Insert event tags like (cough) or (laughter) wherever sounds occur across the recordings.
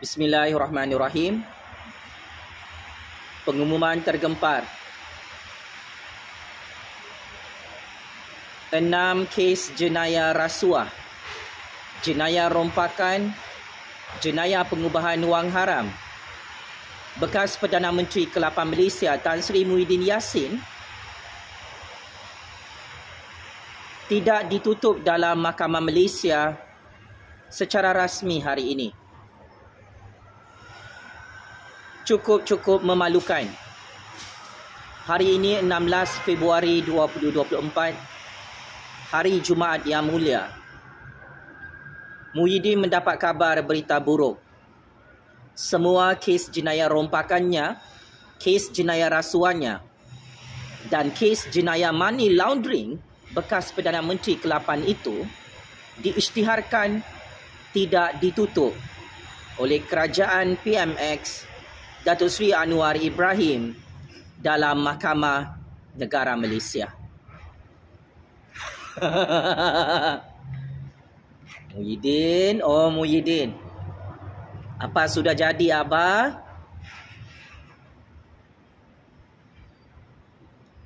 Bismillahirrahmanirrahim Pengumuman tergempar 6 kes jenayah rasuah Jenayah rompakan Jenayah pengubahan wang haram Bekas Perdana Menteri ke-8 Malaysia Tan Sri Muhyiddin Yassin tidak ditutup dalam Mahkamah Malaysia secara rasmi hari ini. cukup-cukup memalukan. Hari ini 16 Februari 2024, hari Jumaat yang mulia. Muhyiddin mendapat kabar berita buruk. Semua kes jenayah rompakannya, kes jenayah rasuannya dan kes jenayah money laundering bekas Perdana Menteri ke-8 itu diisytiharkan tidak ditutup oleh kerajaan PMX Datuk Sri Anwar Ibrahim dalam Mahkamah Negara Malaysia. (laughs) Muhyiddin, oh Muhyiddin. Apa sudah jadi abah?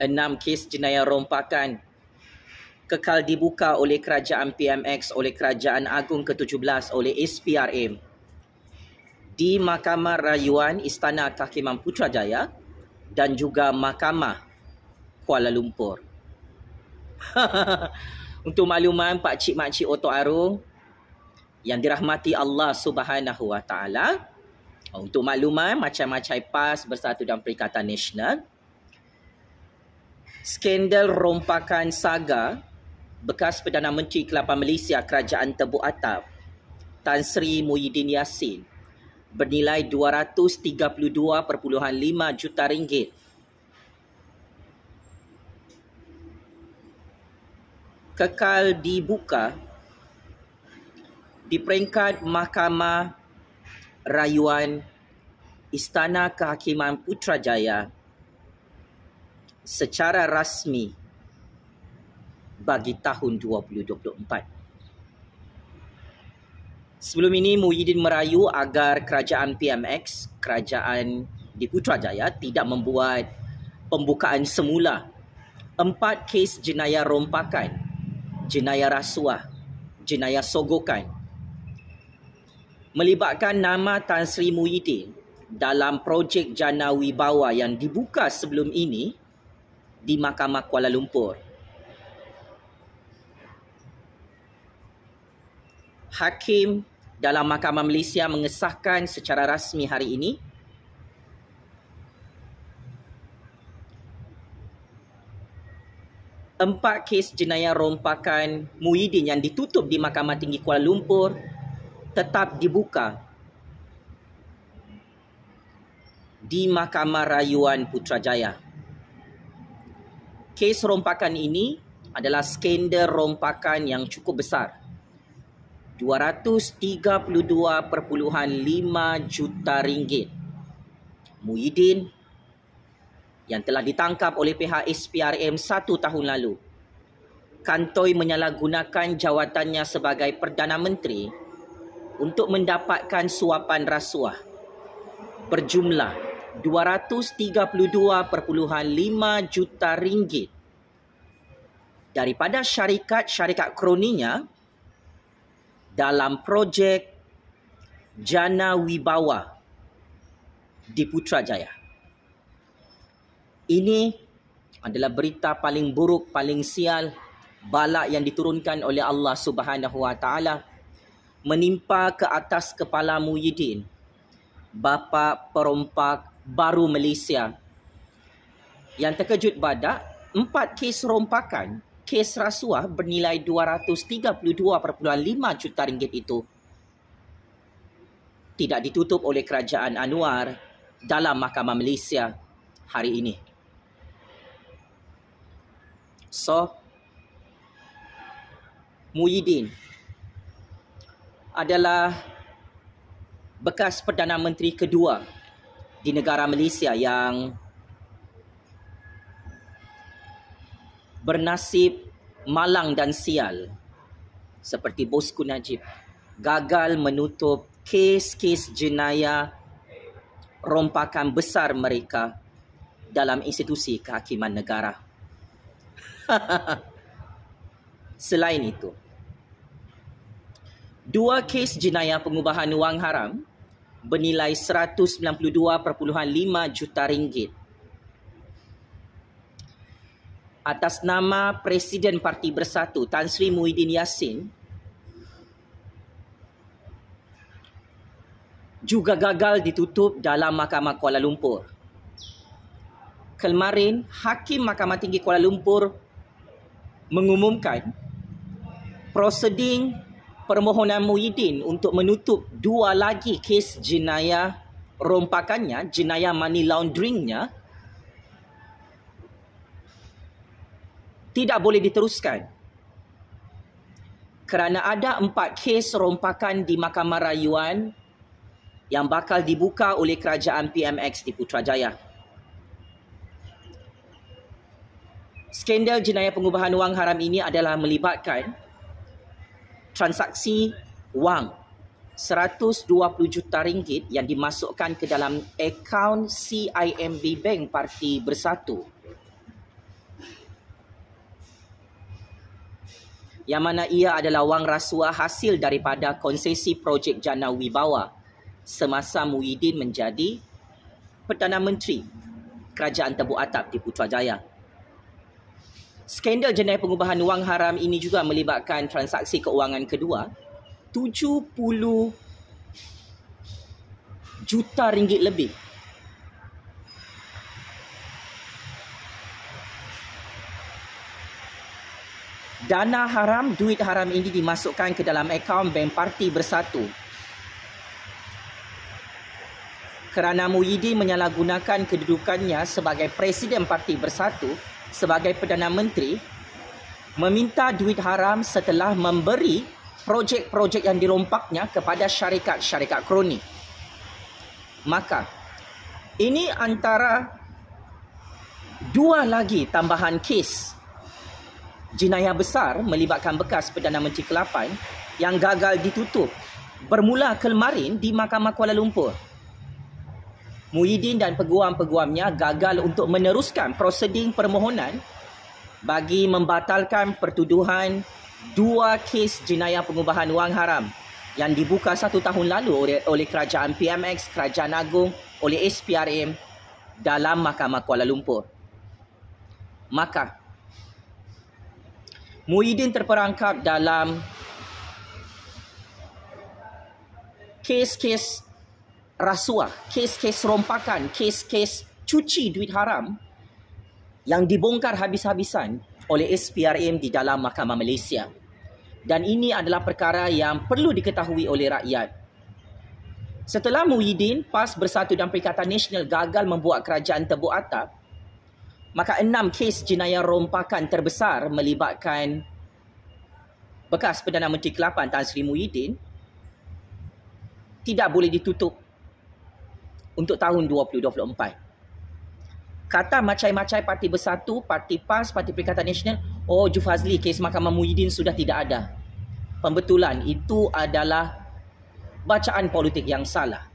Enam kes jenayah rompakan kekal dibuka oleh kerajaan PMX oleh kerajaan agung ke-17 oleh SPRM di Mahkamah Rayuan Istana Kehakiman Putrajaya dan juga Mahkamah Kuala Lumpur. (laughs) Untuk makluman Pak Cik Mak Cik Otok Arung yang dirahmati Allah Subhanahu Wa Taala. Untuk makluman macam-macam PAS Bersatu dan Perikatan Nasional. Skandal rompakan saga bekas Perdana Menteri Kelapa Malaysia Kerajaan Tebu Atap Tan Sri Muhyiddin Yassin bernilai 232.5 juta ringgit. Kekal dibuka di peringkat Mahkamah Rayuan Istana Kehakiman Putrajaya secara rasmi bagi tahun 2024. Sebelum ini Muhyiddin merayu agar kerajaan PMX, kerajaan di Putrajaya tidak membuat pembukaan semula empat kes jenayah rompakan, jenayah rasuah, jenayah sogokan melibatkan nama Tan Sri Muhyiddin dalam projek Jana Wibawa yang dibuka sebelum ini di Mahkamah Kuala Lumpur. Hakim dalam Mahkamah Malaysia mengesahkan secara rasmi hari ini. Empat kes jenayah rompakan Muhyiddin yang ditutup di Mahkamah Tinggi Kuala Lumpur tetap dibuka di Mahkamah Rayuan Putrajaya. Kes rompakan ini adalah skandal rompakan yang cukup besar. 232.5 juta ringgit. Muhyiddin yang telah ditangkap oleh pihak SPRM satu tahun lalu. Kantoi menyalahgunakan jawatannya sebagai Perdana Menteri untuk mendapatkan suapan rasuah berjumlah 232.5 juta ringgit daripada syarikat-syarikat kroninya dalam projek Jana Wibawa di Putrajaya. Ini adalah berita paling buruk, paling sial, balak yang diturunkan oleh Allah Subhanahu Wa Taala menimpa ke atas kepala Muhyiddin, bapa perompak baru Malaysia yang terkejut badak empat kes rompakan kes rasuah bernilai 232.5 juta ringgit itu tidak ditutup oleh kerajaan Anwar dalam mahkamah Malaysia hari ini. So, Muhyiddin adalah bekas Perdana Menteri kedua di negara Malaysia yang bernasib malang dan sial seperti bosku Najib gagal menutup kes-kes jenayah rompakan besar mereka dalam institusi kehakiman negara. (laughs) Selain itu, dua kes jenayah pengubahan wang haram bernilai 192.5 juta ringgit atas nama Presiden Parti Bersatu Tan Sri Muhyiddin Yassin juga gagal ditutup dalam Mahkamah Kuala Lumpur. Kemarin, Hakim Mahkamah Tinggi Kuala Lumpur mengumumkan proseding permohonan Muhyiddin untuk menutup dua lagi kes jenayah rompakannya, jenayah money launderingnya tidak boleh diteruskan. Kerana ada empat kes rompakan di Mahkamah Rayuan yang bakal dibuka oleh kerajaan PMX di Putrajaya. Skandal jenayah pengubahan wang haram ini adalah melibatkan transaksi wang 120 juta ringgit yang dimasukkan ke dalam akaun CIMB Bank Parti Bersatu. yang mana ia adalah wang rasuah hasil daripada konsesi projek Jana Wibawa semasa Muhyiddin menjadi Perdana Menteri Kerajaan Tebu Atap di Putrajaya. Skandal jenayah pengubahan wang haram ini juga melibatkan transaksi keuangan kedua 70 juta ringgit lebih dana haram, duit haram ini dimasukkan ke dalam akaun bank parti bersatu. Kerana Muhyiddin menyalahgunakan kedudukannya sebagai Presiden Parti Bersatu sebagai Perdana Menteri meminta duit haram setelah memberi projek-projek yang dirompaknya kepada syarikat-syarikat kroni. Maka, ini antara dua lagi tambahan kes jenayah besar melibatkan bekas Perdana Menteri ke-8 yang gagal ditutup bermula kemarin di Mahkamah Kuala Lumpur. Muhyiddin dan peguam-peguamnya gagal untuk meneruskan proseding permohonan bagi membatalkan pertuduhan dua kes jenayah pengubahan wang haram yang dibuka satu tahun lalu oleh, kerajaan PMX, kerajaan agung, oleh SPRM dalam Mahkamah Kuala Lumpur. Maka. Muhyiddin terperangkap dalam kes-kes rasuah, kes-kes rompakan, kes-kes cuci duit haram yang dibongkar habis-habisan oleh SPRM di dalam Mahkamah Malaysia. Dan ini adalah perkara yang perlu diketahui oleh rakyat. Setelah Muhyiddin, PAS Bersatu dan Perikatan Nasional gagal membuat kerajaan tebu atap, maka enam kes jenayah rompakan terbesar melibatkan bekas Perdana Menteri ke-8 Tan Sri Muhyiddin tidak boleh ditutup untuk tahun 2024. Kata macam-macam Parti Bersatu, Parti PAS, Parti Perikatan Nasional, oh Jufazli kes Mahkamah Muhyiddin sudah tidak ada. Pembetulan itu adalah bacaan politik yang salah.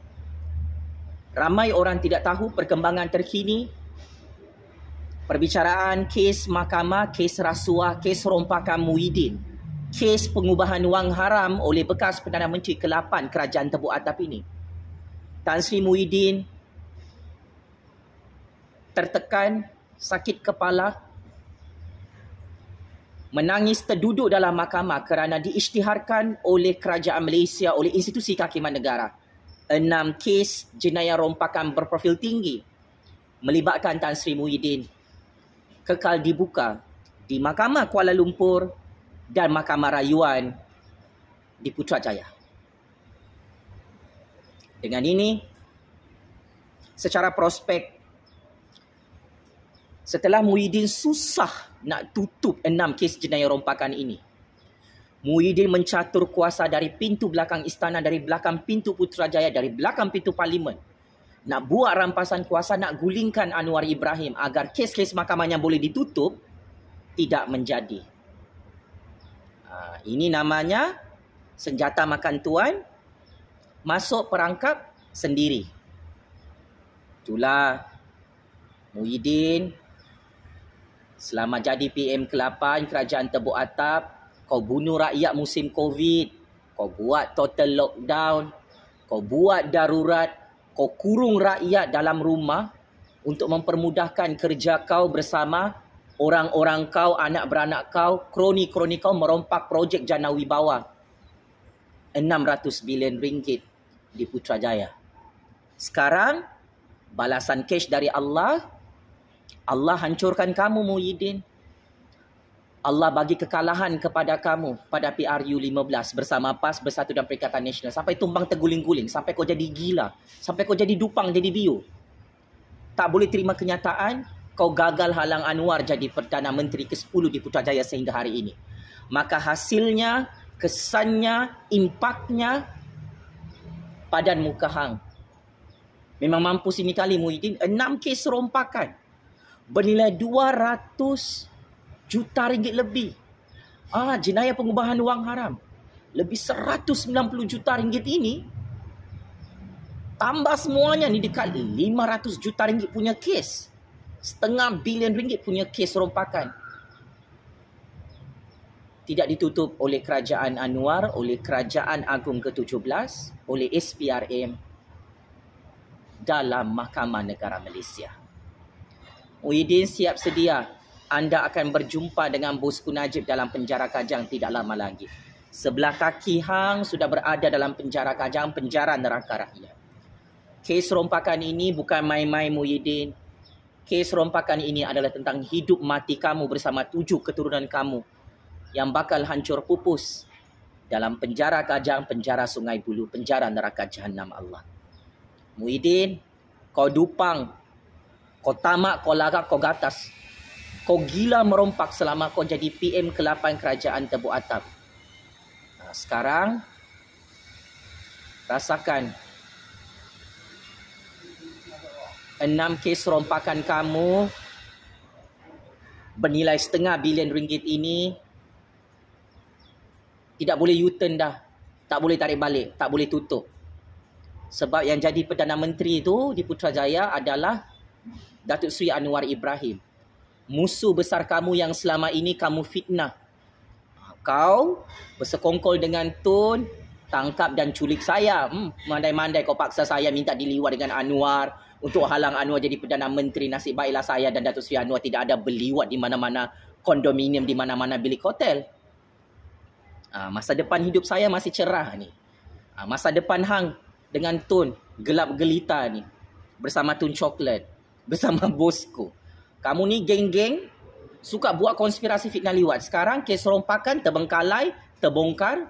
Ramai orang tidak tahu perkembangan terkini Perbicaraan kes mahkamah, kes rasuah, kes rompakan Muhyiddin. Kes pengubahan wang haram oleh bekas Perdana Menteri ke-8 Kerajaan Tebu Atap ini. Tan Sri Muhyiddin tertekan, sakit kepala, menangis terduduk dalam mahkamah kerana diisytiharkan oleh Kerajaan Malaysia, oleh institusi kehakiman negara. Enam kes jenayah rompakan berprofil tinggi melibatkan Tan Sri Muhyiddin kekal dibuka di Mahkamah Kuala Lumpur dan Mahkamah Rayuan di Putrajaya. Dengan ini, secara prospek, setelah Muhyiddin susah nak tutup enam kes jenayah rompakan ini, Muhyiddin mencatur kuasa dari pintu belakang istana, dari belakang pintu Putrajaya, dari belakang pintu parlimen nak buat rampasan kuasa, nak gulingkan Anwar Ibrahim agar kes-kes mahkamahnya boleh ditutup, tidak menjadi. Ha, ini namanya senjata makan tuan masuk perangkap sendiri. Itulah Muhyiddin selama jadi PM ke-8 kerajaan tebuk atap. Kau bunuh rakyat musim COVID. Kau buat total lockdown. Kau buat darurat kau kurung rakyat dalam rumah untuk mempermudahkan kerja kau bersama orang-orang kau, anak beranak kau, kroni-kroni kau merompak projek Janawi bawah 600 bilion ringgit di Putrajaya. Sekarang, balasan cash dari Allah, Allah hancurkan kamu Muhyiddin. Allah bagi kekalahan kepada kamu pada PRU 15 bersama PAS Bersatu dan Perikatan Nasional sampai tumbang terguling-guling sampai kau jadi gila sampai kau jadi dupang jadi bio tak boleh terima kenyataan kau gagal halang Anwar jadi Perdana Menteri ke-10 di Putrajaya sehingga hari ini maka hasilnya kesannya impaknya padan muka hang memang mampu sini kali Muhyiddin 6 kes rompakan bernilai 200 juta ringgit lebih. Ah, jenayah pengubahan wang haram. Lebih 190 juta ringgit ini tambah semuanya ni dekat 500 juta ringgit punya kes. Setengah bilion ringgit punya kes rompakan tidak ditutup oleh kerajaan Anwar, oleh kerajaan Agung ke-17, oleh SPRM dalam Mahkamah Negara Malaysia. Uidin siap sedia anda akan berjumpa dengan bosku Najib dalam penjara Kajang tidak lama lagi. Sebelah kaki Hang sudah berada dalam penjara Kajang, penjara neraka rakyat. Kes rompakan ini bukan main-main Muhyiddin. Kes rompakan ini adalah tentang hidup mati kamu bersama tujuh keturunan kamu yang bakal hancur pupus dalam penjara Kajang, penjara Sungai Bulu, penjara neraka Jahannam Allah. Muhyiddin, kau dupang, kau tamak, kau larak, kau gatas kau gila merompak selama kau jadi PM ke-8 kerajaan Tebu Atap. Nah, sekarang rasakan enam kes rompakan kamu bernilai setengah bilion ringgit ini tidak boleh U-turn dah. Tak boleh tarik balik, tak boleh tutup. Sebab yang jadi Perdana Menteri itu di Putrajaya adalah Datuk Sui Anwar Ibrahim musuh besar kamu yang selama ini kamu fitnah. Kau bersekongkol dengan Tun, tangkap dan culik saya. Hmm, mandai-mandai hmm, kau paksa saya minta diliwat dengan Anwar untuk halang Anwar jadi Perdana Menteri. Nasib baiklah saya dan Datuk Seri Anwar tidak ada beliwat di mana-mana kondominium, di mana-mana bilik hotel. Ha, masa depan hidup saya masih cerah ni. Ha, masa depan Hang dengan Tun gelap gelita ni. Bersama Tun Coklat. (laughs) Bersama Bosco. Kamu ni geng-geng suka buat konspirasi fitnah liwat. Sekarang kes rompakan terbengkalai, terbongkar.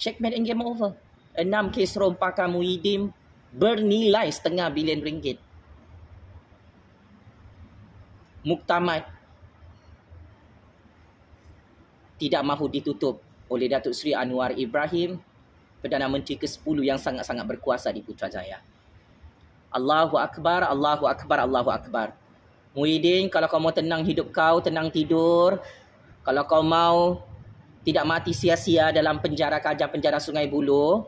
Checkmate and game over. Enam kes rompakan Muhyiddin bernilai setengah bilion ringgit. Muktamad tidak mahu ditutup oleh Datuk Seri Anwar Ibrahim, Perdana Menteri ke-10 yang sangat-sangat berkuasa di Putrajaya. Allahu Akbar, Allahu Akbar, Allahu Akbar. Muhyiddin, kalau kau mau tenang hidup kau, tenang tidur. Kalau kau mau tidak mati sia-sia dalam penjara kajang penjara Sungai Buloh.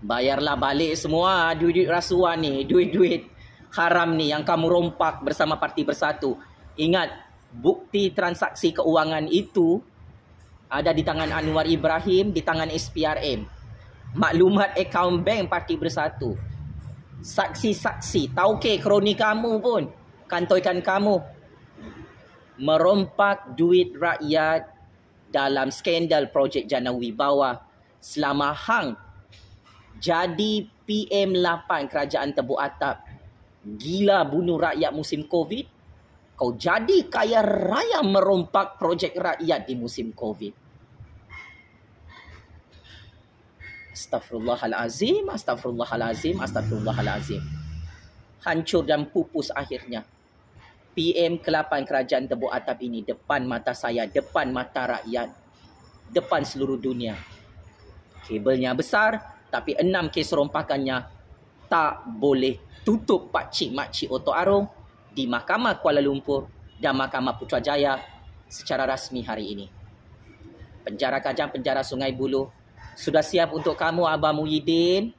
Bayarlah balik semua duit-duit rasuah ni, duit-duit haram ni yang kamu rompak bersama Parti Bersatu. Ingat, bukti transaksi keuangan itu ada di tangan Anwar Ibrahim, di tangan SPRM. Maklumat akaun bank Parti Bersatu. Saksi-saksi, tauke kroni kamu pun kantoikan kamu merompak duit rakyat dalam skandal projek Jana Wibawa selama hang jadi PM8 kerajaan tebu atap gila bunuh rakyat musim covid kau jadi kaya raya merompak projek rakyat di musim covid Astaghfirullahalazim, astaghfirullahalazim, astaghfirullahalazim. Hancur dan pupus akhirnya. PM ke-8 Kerajaan Tebu Atap ini depan mata saya, depan mata rakyat, depan seluruh dunia. Kabelnya besar tapi enam kes rompakannya tak boleh tutup Pak Cik Mak Cik Oto Arong di Mahkamah Kuala Lumpur dan Mahkamah Putrajaya secara rasmi hari ini. Penjara Kajang, Penjara Sungai Buloh sudah siap untuk kamu Abah Muhyiddin.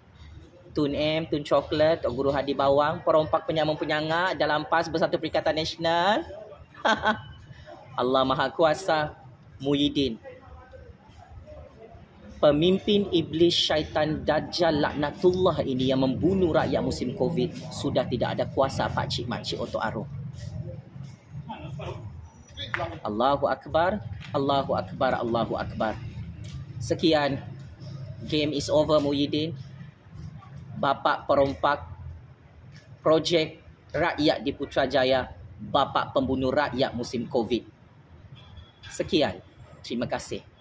Tun M, Tun Coklat, Tok Guru Hadi Bawang, perompak penyamun penyanga dalam PAS Bersatu Perikatan Nasional. (laughs) Allah Maha Kuasa, Muhyiddin. Pemimpin Iblis Syaitan Dajjal Laknatullah ini yang membunuh rakyat musim COVID sudah tidak ada kuasa Pak Cik Mak Cik Otto Arum. Allahu Akbar, Allahu Akbar, Allahu Akbar. Sekian. Game is over, Muhyiddin. Bapak perompak projek rakyat di Putrajaya, bapak pembunuh rakyat musim COVID. Sekian. Terima kasih.